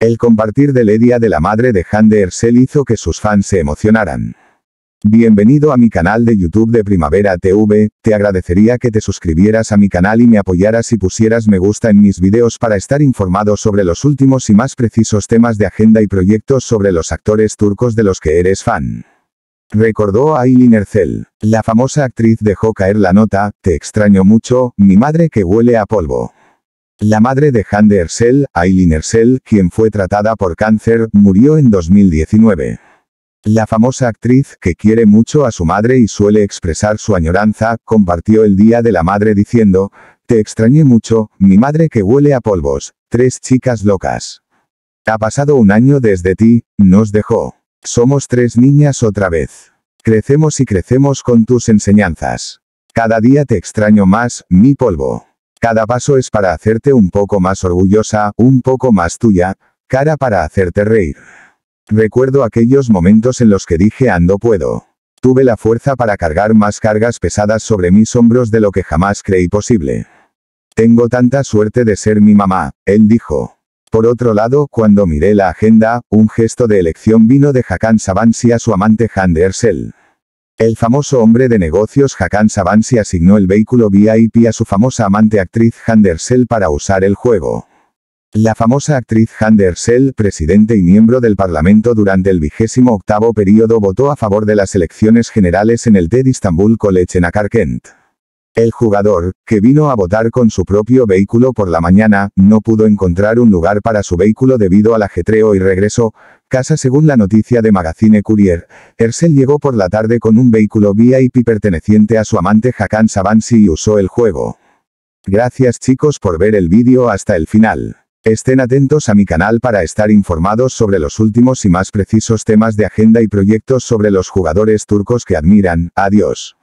El compartir de ledia de la Madre de Hande Ersel hizo que sus fans se emocionaran. Bienvenido a mi canal de YouTube de Primavera TV, te agradecería que te suscribieras a mi canal y me apoyaras y pusieras me gusta en mis videos para estar informado sobre los últimos y más precisos temas de agenda y proyectos sobre los actores turcos de los que eres fan. Recordó a Aylin Ercel. La famosa actriz dejó caer la nota, te extraño mucho, mi madre que huele a polvo. La madre de Hande Ersel, Aileen Ersel, quien fue tratada por cáncer, murió en 2019. La famosa actriz, que quiere mucho a su madre y suele expresar su añoranza, compartió el Día de la Madre diciendo, Te extrañé mucho, mi madre que huele a polvos, tres chicas locas. Ha pasado un año desde ti, nos dejó. Somos tres niñas otra vez. Crecemos y crecemos con tus enseñanzas. Cada día te extraño más, mi polvo. Cada paso es para hacerte un poco más orgullosa, un poco más tuya, cara para hacerte reír. Recuerdo aquellos momentos en los que dije ando puedo. Tuve la fuerza para cargar más cargas pesadas sobre mis hombros de lo que jamás creí posible. Tengo tanta suerte de ser mi mamá, él dijo. Por otro lado, cuando miré la agenda, un gesto de elección vino de Hakan Savansi a su amante Han de Ersel. El famoso hombre de negocios Hakan Savansi asignó el vehículo VIP a su famosa amante actriz Handersell para usar el juego. La famosa actriz Handersell, presidente y miembro del Parlamento durante el vigésimo octavo período, votó a favor de las elecciones generales en el TED Istanbul College en Akarkent. El jugador, que vino a votar con su propio vehículo por la mañana, no pudo encontrar un lugar para su vehículo debido al ajetreo y regresó, casa según la noticia de Magazine Courier, Ersel llegó por la tarde con un vehículo VIP perteneciente a su amante Hakan Savansi y usó el juego. Gracias chicos por ver el vídeo hasta el final. Estén atentos a mi canal para estar informados sobre los últimos y más precisos temas de agenda y proyectos sobre los jugadores turcos que admiran. Adiós.